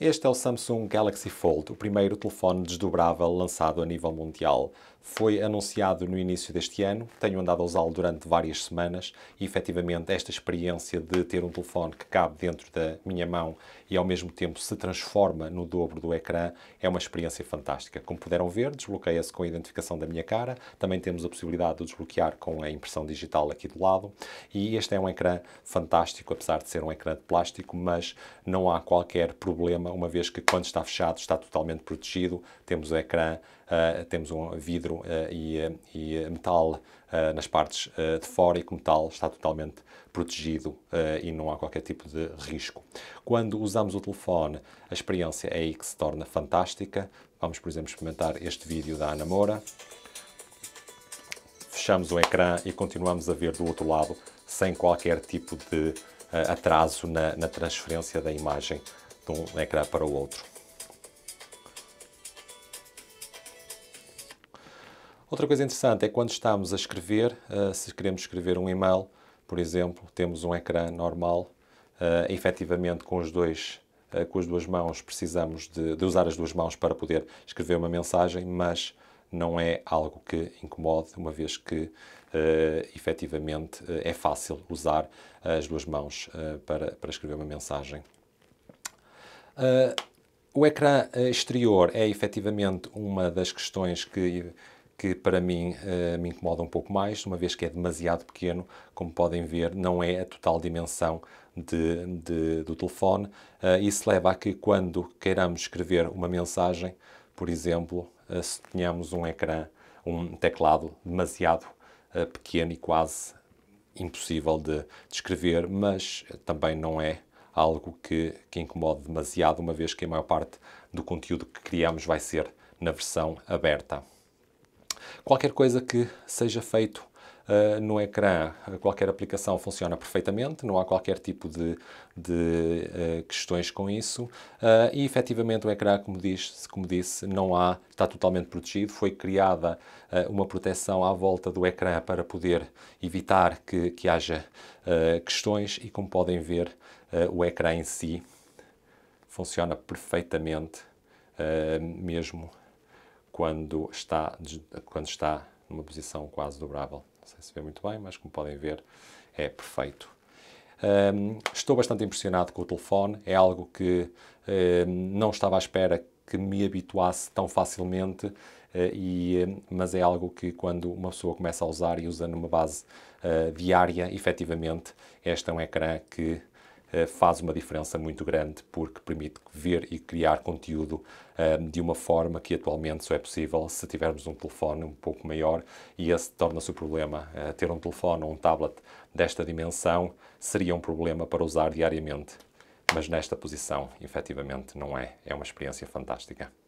Este é o Samsung Galaxy Fold, o primeiro telefone desdobrável lançado a nível mundial. Foi anunciado no início deste ano, tenho andado a usá-lo durante várias semanas e efetivamente esta experiência de ter um telefone que cabe dentro da minha mão e ao mesmo tempo se transforma no dobro do ecrã é uma experiência fantástica. Como puderam ver, desbloqueia-se com a identificação da minha cara, também temos a possibilidade de desbloquear com a impressão digital aqui do lado e este é um ecrã fantástico, apesar de ser um ecrã de plástico, mas não há qualquer problema uma, uma vez que quando está fechado está totalmente protegido, temos o ecrã, uh, temos um vidro uh, e, eh, e, metal nas partes de fora e que o metal está totalmente protegido e não há qualquer tipo de risco. Quando usamos o telefone, a experiência é aí que se torna fantástica. Vamos, por exemplo, experimentar este vídeo da Ana Moura. Fechamos o ecrã e continuamos a ver do outro lado sem qualquer tipo de atraso na, na, transferência da imagem de um ecrã para o outro. Outra coisa interessante é quando estamos a escrever, eh, se queremos escrever um e-mail, por exemplo, temos um ecrã normal, uh, efetivamente com os dois eh, com as duas mãos, precisamos de, de, usar as duas mãos para poder escrever uma mensagem, mas não é algo que incomode, uma vez que uh, efetivamente é fácil usar as duas mãos uh, para, para escrever uma mensagem. Ah, o ecrã ah, exterior é efetivamente uma das questões que, que para mim ah, me incomoda um pouco mais, uma vez que é demasiado pequeno, como podem ver, não é a total dimensão de, de, do telefone. isso leva a que quando queiramos escrever uma mensagem, por exemplo, se tenhamos um ecrã, um teclado demasiado pequeno e quase impossível de, de escrever, mas também não é algo que, que incomode demasiado, uma vez que a maior parte do conteúdo que criamos vai ser na versão aberta. Qualquer coisa que seja feito ah, no ecrã ah, qualquer aplicação funciona perfeitamente, não há qualquer tipo de, de uh, questões com isso uh, e efetivamente o ecrã, como, diz, como disse, não há, está totalmente protegido, foi criada uma proteção à volta do ecrã para poder evitar que, que haja questões e como podem ver o ecrã em si funciona perfeitamente mesmo quando está, quando está numa posição quase dobrável. Não sei se vê muito bem, mas como podem ver, é perfeito. Um, estou bastante impressionado com o telefone, é algo que um, não estava à espera que me habituasse tão facilmente, uh, e, mas é algo que quando uma pessoa começa a usar e usa numa base uh, diária, efetivamente, este é um ecrã que eh, faz uma diferença muito grande porque permite ver e criar conteúdo eh, de uma forma que atualmente só é possível se tivermos um telefone um pouco maior e esse torna-se o problema. Eh, ter um telefone ou um tablet desta dimensão seria um problema para usar diariamente, mas nesta posição, efetivamente, não é. É uma experiência fantástica.